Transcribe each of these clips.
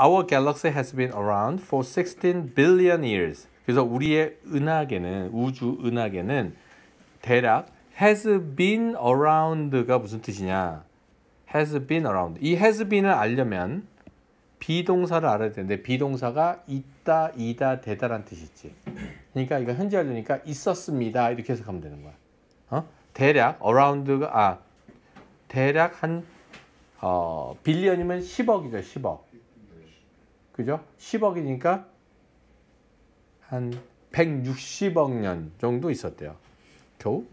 Our galaxy has been around for 16 billion years. 그래서 우리의 은하계는 우주 은하계는 대략 has been around가 무슨 뜻이냐? has been around. 이 has been을 알려면 비동사를 알아야 되는데 비동사가 있다, 이다, 되다란 뜻이지. 그러니까 이거 현재 알려니까 있었습니다 이렇게 해석하면 되는 거야. 어? 대략 around가 아 대략 한 어, 빌리언이면 10억이죠, 10억. 그죠? 10억이니까 한 160억 년 정도 있었대요. 겨우.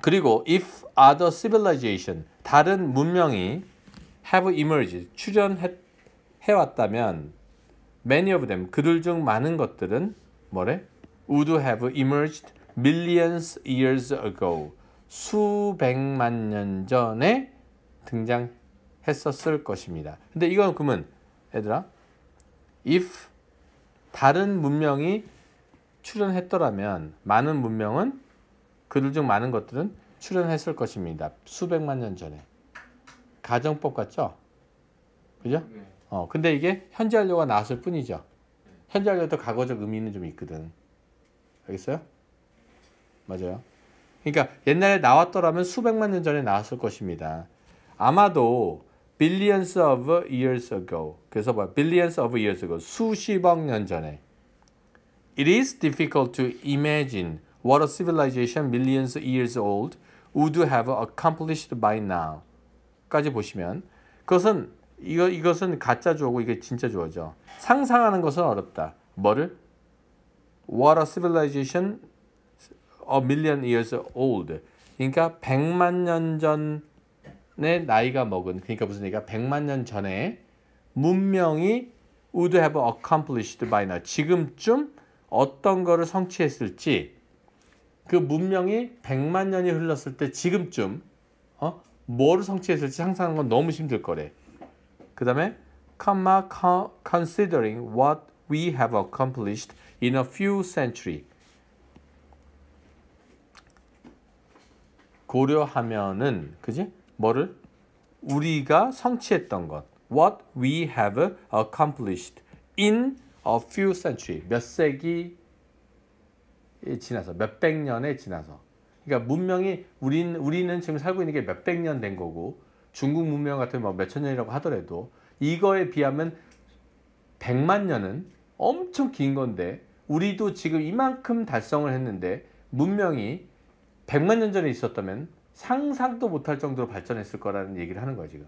그리고 if other civilization 다른 문명이 have emerged 출현해왔다면 many of them 그들 중 많은 것들은 뭐래? would have emerged millions years ago 수백만 년 전에 등장했었을 것입니다. 근데 이건 그러면 얘들아 if 다른 문명이 출현했더라면 많은 문명은 그들 중 많은 것들은 출현했을 것입니다. 수백만 년 전에. 가정법 같죠? 그죠? 네. 어, 근데 이게 현재 완료가 나왔을 뿐이죠. 네. 현재 완료도 과거적 의미는 좀 있거든. 알겠어요? 맞아요. 그러니까 옛날에 나왔더라면 수백만 년 전에 나왔을 것입니다. 아마도 billions of years ago. 그래서 뭐야? billions of years ago. 수십억 년 전에. It is difficult to imagine what a civilization millions of years old would have accomplished by now. 까지 보시면 그것은 이거 이것은 가짜 주어고 이게 진짜 주어죠. 상상하는 것은 어렵다. 뭐를? What a civilization a million years old. 그러니까 100만 년전 의 나이가 먹은 그러니까 무슨 얘기가 100만 년 전에 문명이 would have accomplished by now 지금쯤 어떤 거를 성취했을지 그 문명이 100만 년이 흘렀을 때 지금쯤 어? 뭐를 성취했을지 상상하는 건 너무 힘들 거래. 그 다음에 comma considering what we have accomplished in a few centuries 고려하면은 그지? 뭐를? 우리가 성취했던 것. What we have accomplished in a few century. 몇 세기 지나서, 몇 백 년에 지나서. 그러니까 문명이 우린, 우리는 지금 살고 있는 게 몇 백 년 된 거고 중국 문명 같은 뭐 몇 천 년이라고 하더라도 이거에 비하면 백만 년은 엄청 긴 건데 우리도 지금 이만큼 달성을 했는데 문명이 백만년 전에 있었다면 상상도 못할 정도로 발전했을 거라는 얘기를 하는 거예요 지금.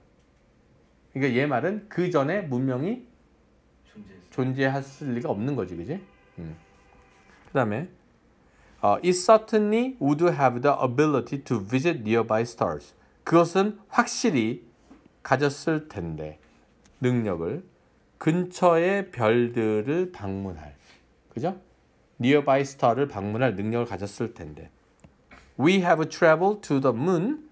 그러니까 얘 말은 그 전에 문명이 존재했을 리가 없는 거지, 그지? 음. 그다음에 어, it certainly would have the ability to visit nearby stars. 그것은 확실히 가졌을 텐데 능력을 근처의 별들을 방문할, 그죠? nearby star를 방문할 능력을 가졌을 텐데. We have traveled to the moon.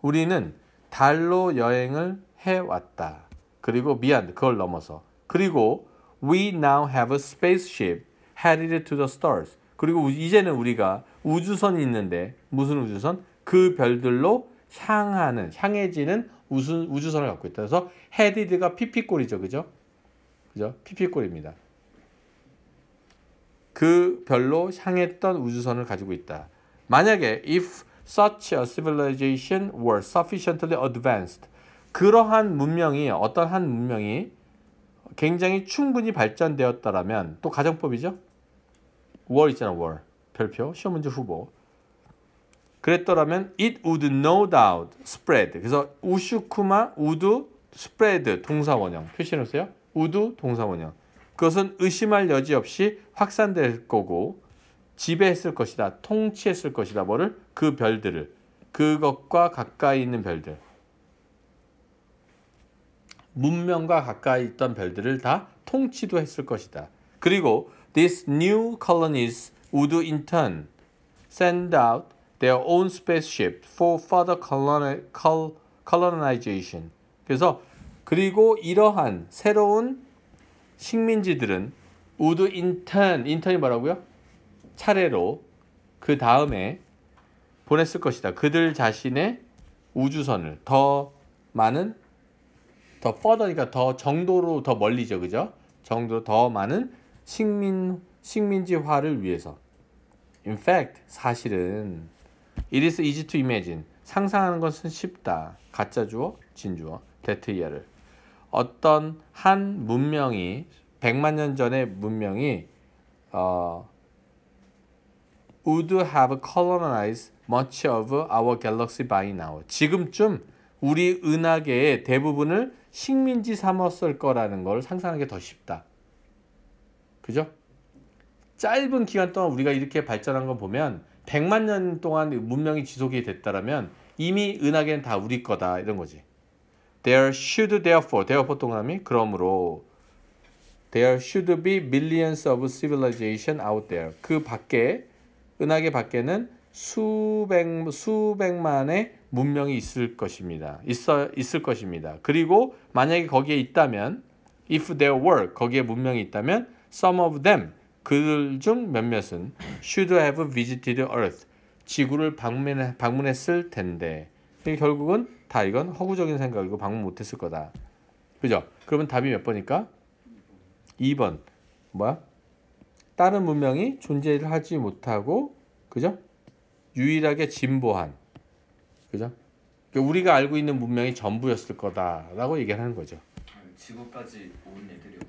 우리는 달로 여행을 해왔다. 그리고 미안, 그걸 넘어서. 그리고 we now have a spaceship headed to the stars. 그리고 이제는 우리가 우주선이 있는데 무슨 우주선? 그 별들로 향하는, 향해지는 우주, 우주선을 갖고 있다. 그래서 헤디드가 피피꼴이죠. 그죠? 그죠? 피피꼴입니다. 그 별로 향했던 우주선을 가지고 있다. 만약에 if such a civilization were sufficiently advanced 그러한 문명이 어떤 한 문명이 굉장히 충분히 발전되었다라면 또 가정법이죠. were 있잖아 were 별표 시험 문제 후보 그랬더라면 it would no doubt spread 그래서 우슈쿠마 w o spread 동사원형 표시해놓으세요. w o 동사원형 그것은 의심할 여지 없이 확산될 거고 지배했을 것이다. 통치했을 것이다. 뭐를? 그 별들을. 그것과 가까이 있는 별들. 문명과 가까이 있던 별들을 다 통치도 했을 것이다. 그리고 these new colonies would in turn send out their own spaceship for further colonization. 그래서 그리고 이러한 새로운 식민지들은 would in turn, in turn이 뭐라고요? 차례로 그 다음에 보냈을 것이다. 그들 자신의 우주선을 더 많은 더 further니까 더 정도로 더 멀리죠. 그죠? 정도더 많은 식민 식민지화를 위해서. In fact, 사실은 it is easy to imagine. 상상하는 것은 쉽다. 가짜 주어, 진주어, that year를. 어떤 한 문명이 100만 년 전의 문명이 어, would have colonized much of our galaxy by now. 지금쯤 우리 은하계의 대부분을 식민지 삼았을 거라는 걸 상상하기 더 쉽다. 그죠? 짧은 기간 동안 우리가 이렇게 발전한 거 보면 100만 년 동안 문명이 지속이 됐다라면 이미 은하계는 다 우리 거다 이런 거지. There should therefore, therefore 동그라미 그러므로 There should be millions of civilization out there. 그 밖에 은하계 밖에는 수백 수백만의 문명이 있을 것입니다. 있어 있을 것입니다. 그리고 만약에 거기에 있다면 if there were 거기에 문명이 있다면 some of them 그들 중 몇몇은 should have visited earth 지구를 방문 방문했을 텐데 결국은 다 이건 허구적인 생각이고 방문 못했을 거다. 그죠? 그러면 답이 몇 번일까? 2번 뭐야? 다른 문명이 존재를 하지 못하고 그죠? 유일하게 진보한 그죠? 그러니까 우리가 알고 있는 문명이 전부였을 거다라고 얘기하는 거죠. 지구까지 온 애들이